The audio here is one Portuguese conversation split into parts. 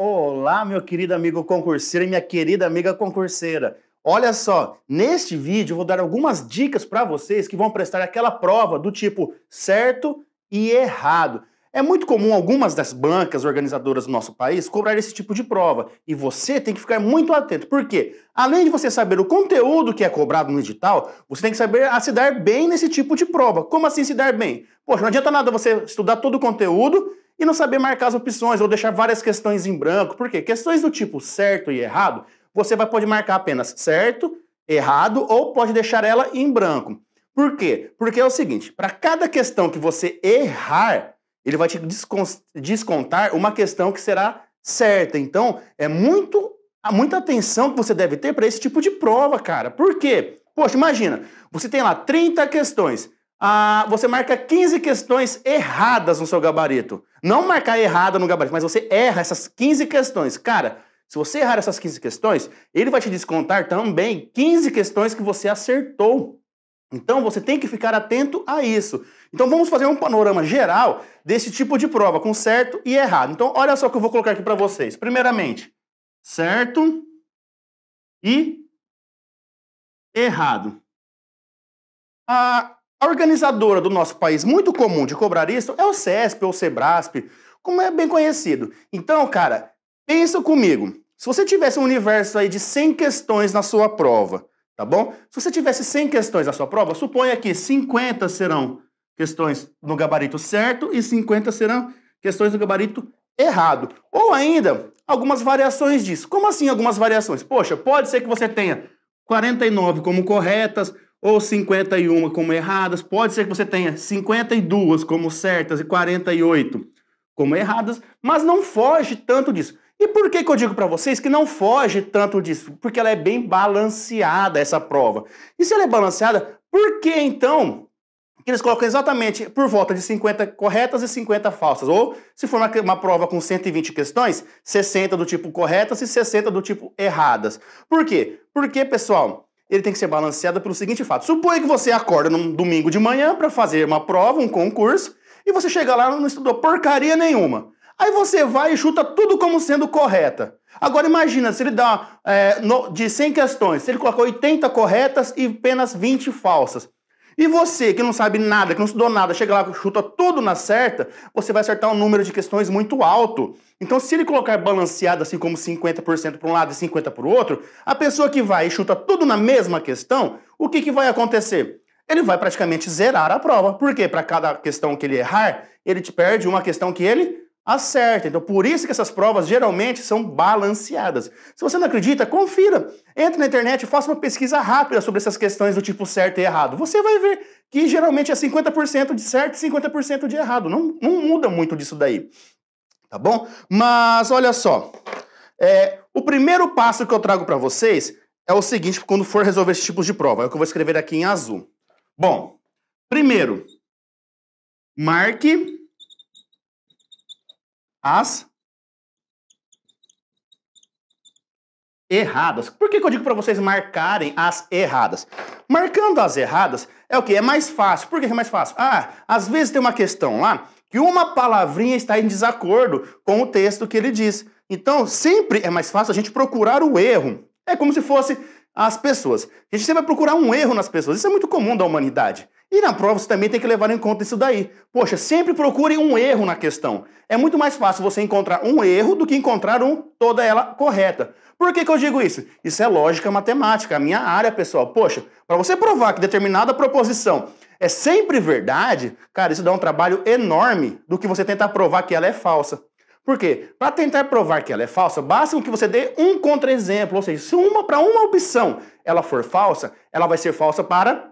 Olá, meu querido amigo concurseiro e minha querida amiga concurseira. Olha só, neste vídeo eu vou dar algumas dicas para vocês que vão prestar aquela prova do tipo certo e errado. É muito comum algumas das bancas organizadoras do nosso país cobrar esse tipo de prova e você tem que ficar muito atento, porque além de você saber o conteúdo que é cobrado no edital, você tem que saber a se dar bem nesse tipo de prova. Como assim se dar bem? Poxa, não adianta nada você estudar todo o conteúdo e não saber marcar as opções ou deixar várias questões em branco. Por quê? Questões do tipo certo e errado, você vai pode marcar apenas certo, errado ou pode deixar ela em branco. Por quê? Porque é o seguinte, para cada questão que você errar, ele vai te descontar uma questão que será certa. Então, é muito muita atenção que você deve ter para esse tipo de prova, cara. Por quê? Poxa, imagina, você tem lá 30 questões ah, você marca 15 questões erradas no seu gabarito. Não marcar errada no gabarito, mas você erra essas 15 questões. Cara, se você errar essas 15 questões, ele vai te descontar também 15 questões que você acertou. Então você tem que ficar atento a isso. Então vamos fazer um panorama geral desse tipo de prova, com certo e errado. Então olha só o que eu vou colocar aqui para vocês. Primeiramente, certo e errado. Ah, a organizadora do nosso país, muito comum de cobrar isso, é o CESP ou o SEBRASP, como é bem conhecido. Então, cara, pensa comigo. Se você tivesse um universo aí de 100 questões na sua prova, tá bom? Se você tivesse 100 questões na sua prova, suponha que 50 serão questões no gabarito certo e 50 serão questões no gabarito errado. Ou ainda, algumas variações disso. Como assim algumas variações? Poxa, pode ser que você tenha 49 como corretas, ou 51 como erradas, pode ser que você tenha 52 como certas e 48 como erradas, mas não foge tanto disso. E por que, que eu digo para vocês que não foge tanto disso? Porque ela é bem balanceada, essa prova. E se ela é balanceada, por que então que eles colocam exatamente por volta de 50 corretas e 50 falsas. Ou, se for uma, uma, prova com 120 questões, 60 do tipo corretas e 60 do tipo erradas. Por quê? Porque, pessoal, ele tem que ser balanceado pelo seguinte fato. Suponha que você acorda num domingo de manhã para fazer uma prova, um concurso, e você chega lá e não estudou porcaria nenhuma. Aí você vai e chuta tudo como sendo correta. Agora imagina, se ele dá é, no, de 100 questões, se ele colocou 80 corretas e apenas 20 falsas. E você, que não sabe nada, que não estudou nada, chega lá, chuta tudo na certa, você vai acertar um número de questões muito alto. Então, se ele colocar balanceado assim como 50% para um lado e 50% para o outro, a pessoa que vai e chuta tudo na mesma questão, o que, que vai acontecer? Ele vai praticamente zerar a prova. Por quê? Para cada questão que ele errar, ele te perde uma questão que ele acerta. Então, por isso que essas provas geralmente são balanceadas. Se você não acredita, confira. Entre na internet e faça uma pesquisa rápida sobre essas questões do tipo certo e errado. Você vai ver que geralmente é 50% de certo e 50% de errado. Não, não muda muito disso daí. Tá bom? Mas olha só. É, o primeiro passo que eu trago para vocês é o seguinte quando for resolver esses tipos de prova. É o que eu vou escrever aqui em azul. Bom, primeiro, marque as erradas. Por que, que eu digo para vocês marcarem as erradas? Marcando as erradas é o que? É mais fácil. Por que é mais fácil? Ah, às vezes tem uma questão lá que uma palavrinha está em desacordo com o texto que ele diz. Então, sempre é mais fácil a gente procurar o erro. É como se fosse as pessoas. A gente sempre vai procurar um erro nas pessoas. Isso é muito comum da humanidade. E na prova você também tem que levar em conta isso daí. Poxa, sempre procure um erro na questão. É muito mais fácil você encontrar um erro do que encontrar um toda ela correta. Por que, que eu digo isso? Isso é lógica matemática, a minha área, pessoal. Poxa, para você provar que determinada proposição é sempre verdade, cara, isso dá um trabalho enorme do que você tentar provar que ela é falsa. Por quê? Para tentar provar que ela é falsa, basta que você dê um contra-exemplo, ou seja, se uma para uma opção ela for falsa, ela vai ser falsa para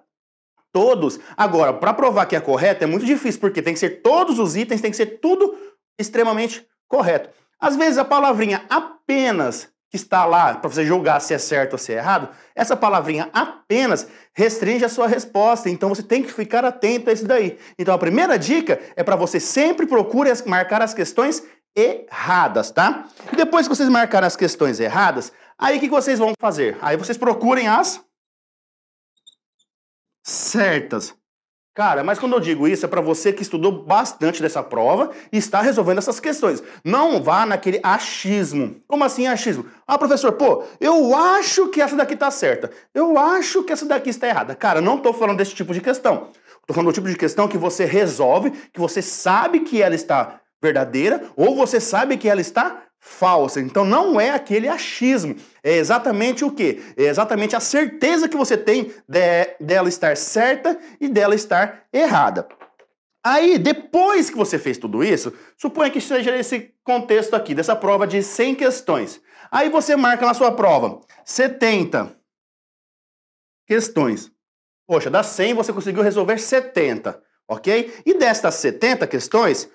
Todos. Agora, para provar que é correto é muito difícil, porque tem que ser todos os itens, tem que ser tudo extremamente correto. Às vezes a palavrinha apenas que está lá para você julgar se é certo ou se é errado, essa palavrinha apenas restringe a sua resposta, então você tem que ficar atento a isso daí. Então a primeira dica é para você sempre procure marcar as questões erradas, tá? E depois que vocês marcarem as questões erradas, aí o que vocês vão fazer? Aí vocês procurem as certas. Cara, mas quando eu digo isso é para você que estudou bastante dessa prova e está resolvendo essas questões. Não vá naquele achismo. Como assim achismo? Ah, professor, pô, eu acho que essa daqui tá certa. Eu acho que essa daqui está errada. Cara, não estou falando desse tipo de questão. Estou falando do tipo de questão que você resolve, que você sabe que ela está verdadeira ou você sabe que ela está falsa. Então não é aquele achismo, é exatamente o que? É exatamente a certeza que você tem de, dela estar certa e dela estar errada. Aí, depois que você fez tudo isso, suponha que seja esse contexto aqui, dessa prova de 100 questões. Aí você marca na sua prova 70 questões. Poxa, das 100 você conseguiu resolver 70, ok? E destas 70 questões,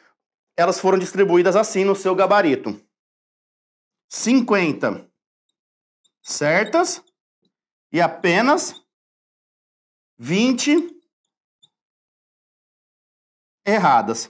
elas foram distribuídas assim no seu gabarito. 50 certas e apenas 20 erradas.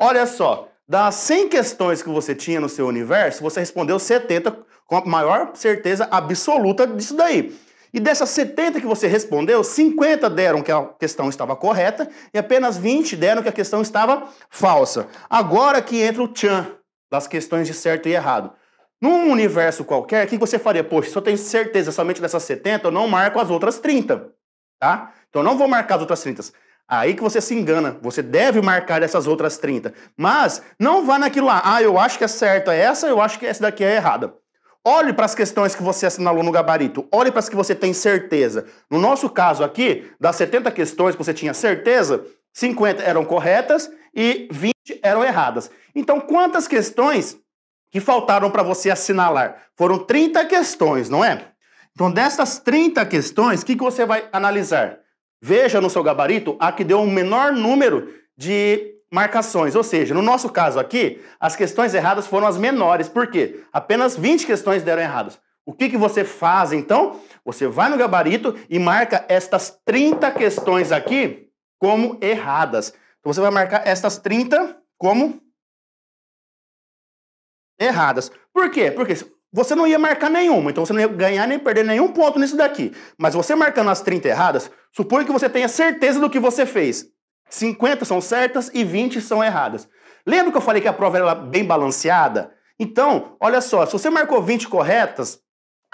Olha só, das 100 questões que você tinha no seu universo, você respondeu 70 com a maior certeza absoluta disso daí. E dessas 70 que você respondeu, 50 deram que a questão estava correta e apenas 20 deram que a questão estava falsa. Agora que entra o tchan das questões de certo e errado. Num universo qualquer, o que você faria? Poxa, se eu tenho certeza somente dessas 70, eu não marco as outras 30, tá? Então eu não vou marcar as outras 30. Aí que você se engana. Você deve marcar essas outras 30. Mas não vá naquilo lá. Ah, eu acho que é certa essa, eu acho que essa daqui é errada. Olhe para as questões que você assinalou no gabarito. Olhe para as que você tem certeza. No nosso caso aqui, das 70 questões que você tinha certeza, 50 eram corretas e 20 eram erradas. Então, quantas questões que faltaram para você assinalar. Foram 30 questões, não é? Então, dessas 30 questões, o que, que você vai analisar? Veja no seu gabarito a que deu o um menor número de marcações. Ou seja, no nosso caso aqui, as questões erradas foram as menores. Por quê? Apenas 20 questões deram erradas. O que, que você faz então? Você vai no gabarito e marca estas 30 questões aqui como erradas. Então você vai marcar estas 30 como erradas. Por quê? Porque você não ia marcar nenhuma, então você não ia ganhar nem perder nenhum ponto nisso daqui. Mas você marcando as 30 erradas, suponha que você tenha certeza do que você fez. 50 são certas e 20 são erradas. Lembra que eu falei que a prova era bem balanceada? Então, olha só, se você marcou 20 corretas,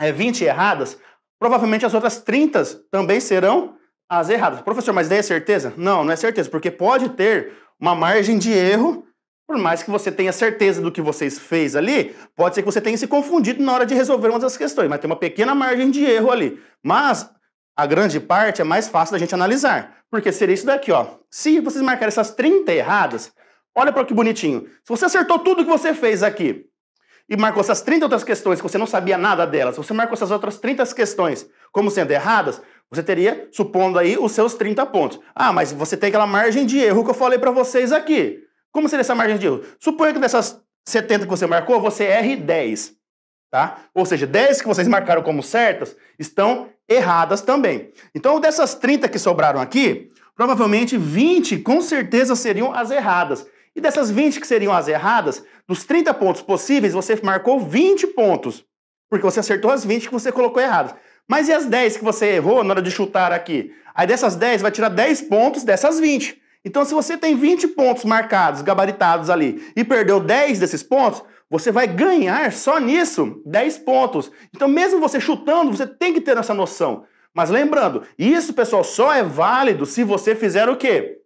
é, eh, 20 erradas, provavelmente as outras 30 também serão as erradas. Professor, mas daí é certeza? Não, não é certeza, porque pode ter uma margem de erro por mais que você tenha certeza do que você fez ali, pode ser que você tenha se confundido na hora de resolver uma das questões, mas tem uma pequena margem de erro ali. Mas a grande parte é mais fácil da gente analisar, porque seria isso daqui, ó. Se vocês marcarem essas 30 erradas, olha para que bonitinho. Se você acertou tudo que você fez aqui, e marcou essas 30 outras questões que você não sabia nada delas, você marcou essas outras 30 questões como sendo erradas, você teria, supondo aí, os seus 30 pontos. Ah, mas você tem aquela margem de erro que eu falei para vocês aqui. Como seria essa margem de erro? Suponha que dessas 70 que você marcou, você erre 10. Tá? Ou seja, 10 que vocês marcaram como certas estão erradas também. Então, dessas 30 que sobraram aqui, provavelmente 20 com certeza seriam as erradas. E dessas 20 que seriam as erradas, dos 30 pontos possíveis, você marcou 20 pontos. Porque você acertou as 20 que você colocou erradas. Mas e as 10 que você errou na hora de chutar aqui? Aí dessas 10, vai tirar 10 pontos dessas 20. Então, se você tem 20 pontos marcados, gabaritados ali, e perdeu 10 desses pontos, você vai ganhar só nisso 10 pontos. Então, mesmo você chutando, você tem que ter essa noção. Mas lembrando, isso, pessoal, só é válido se você fizer o quê?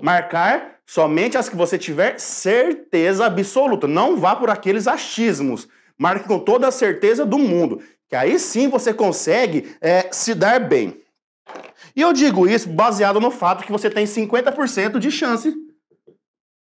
Marcar somente as que você tiver certeza absoluta. Não vá por aqueles achismos. Marque com toda a certeza do mundo. Que aí sim você consegue é, se dar bem. E eu digo isso baseado no fato que você tem 50% de chance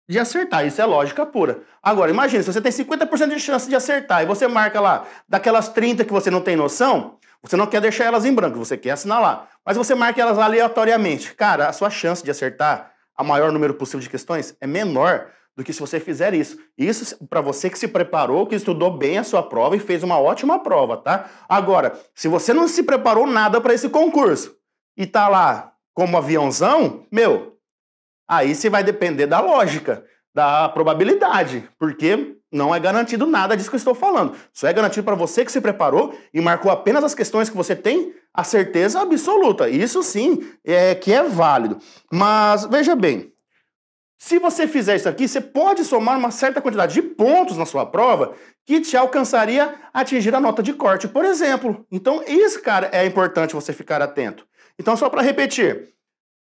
de acertar. Isso é lógica pura. Agora, imagine, se você tem 50% de chance de acertar e você marca lá daquelas 30 que você não tem noção, você não quer deixar elas em branco, você quer assinar lá Mas você marca elas aleatoriamente. Cara, a sua chance de acertar a maior número possível de questões é menor do que se você fizer isso. Isso para você que se preparou, que estudou bem a sua prova e fez uma ótima prova, tá? Agora, se você não se preparou nada para esse concurso, e tá lá como aviãozão, meu, aí você vai depender da lógica, da probabilidade, porque não é garantido nada disso que eu estou falando. Só é garantido para você que se preparou e marcou apenas as questões que você tem a certeza absoluta. Isso sim é que é válido. Mas veja bem, se você fizer isso aqui, você pode somar uma certa quantidade de pontos na sua prova que te alcançaria atingir a nota de corte, por exemplo. Então, isso, cara, é importante você ficar atento. Então, só para repetir,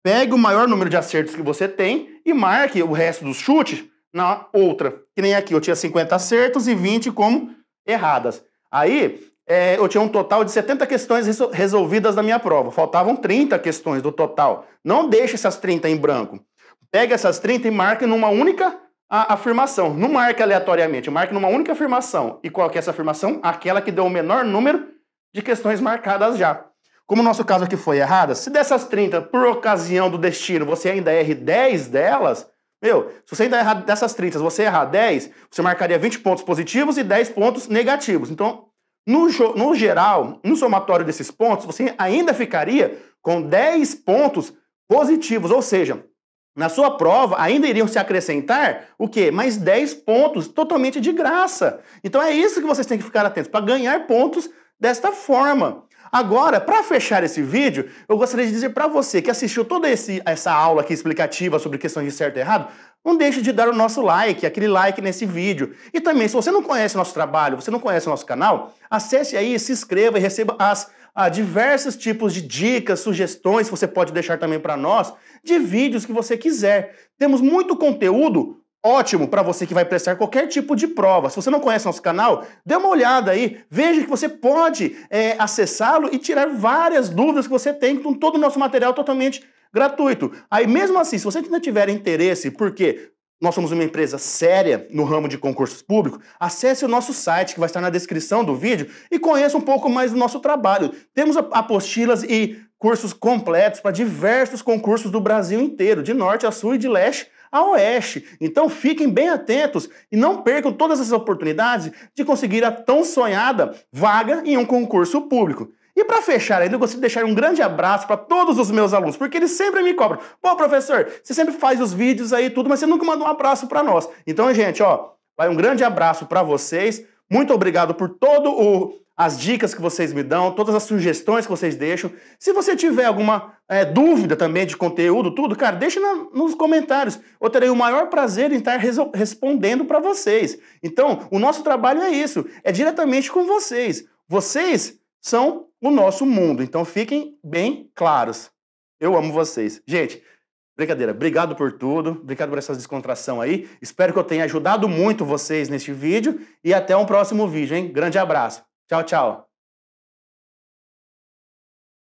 pegue o maior número de acertos que você tem e marque o resto dos chutes na outra. Que nem aqui, eu tinha 50 acertos e 20 como erradas. Aí, é, eu tinha um total de 70 questões resolvidas na minha prova. Faltavam 30 questões do total. Não deixe essas 30 em branco. Pegue essas 30 e marque numa única afirmação. Não marque aleatoriamente, marque numa única afirmação. E qual que é essa afirmação? Aquela que deu o menor número de questões marcadas já. Como o nosso caso aqui foi errada, se dessas 30, por ocasião do destino, você ainda erre 10 delas, meu, se você ainda errar dessas 30, se você errar 10, você marcaria 20 pontos positivos e 10 pontos negativos. Então, no, no geral, no somatório desses pontos, você ainda ficaria com 10 pontos positivos, ou seja, na sua prova ainda iriam se acrescentar o quê? Mais 10 pontos totalmente de graça. Então é isso que vocês têm que ficar atentos para ganhar pontos desta forma. Agora, para fechar esse vídeo, eu gostaria de dizer para você que assistiu toda esse, essa aula aqui explicativa sobre questões de certo e errado, não deixe de dar o nosso like, aquele like nesse vídeo. E também, se você não conhece nosso trabalho, você não conhece nosso canal, acesse aí, se inscreva e receba as a ah, diversos tipos de dicas, sugestões que você pode deixar também para nós de vídeos que você quiser. Temos muito conteúdo Ótimo para você que vai prestar qualquer tipo de prova. Se você não conhece nosso canal, dê uma olhada aí, veja que você pode é, acessá-lo e tirar várias dúvidas que você tem com todo o nosso material totalmente gratuito. Aí, mesmo assim, se você ainda tiver interesse, porque nós somos uma empresa séria no ramo de concursos públicos. Acesse o nosso site, que vai estar na descrição do vídeo, e conheça um pouco mais do nosso trabalho. Temos apostilas e cursos completos para diversos concursos do Brasil inteiro, de norte a sul e de leste a oeste. Então fiquem bem atentos e não percam todas essas oportunidades de conseguir a tão sonhada vaga em um concurso público. E para fechar, ainda gostaria de deixar um grande abraço para todos os meus alunos, porque eles sempre me cobram. Pô, professor, você sempre faz os vídeos aí tudo, mas você nunca manda um abraço para nós. Então, gente, ó, vai um grande abraço para vocês. Muito obrigado por todo o as dicas que vocês me dão, todas as sugestões que vocês deixam. Se você tiver alguma é, dúvida também de conteúdo, tudo, cara, deixe nos comentários. Eu terei o maior prazer em estar respondendo para vocês. Então, o nosso trabalho é isso, é diretamente com vocês. Vocês são o nosso mundo, então fiquem bem claros. Eu amo vocês. Gente, Brincadeira, obrigado por tudo, obrigado por essa descontração aí. Espero que eu tenha ajudado muito vocês neste vídeo e até um próximo vídeo, hein? Grande abraço. Tchau, tchau.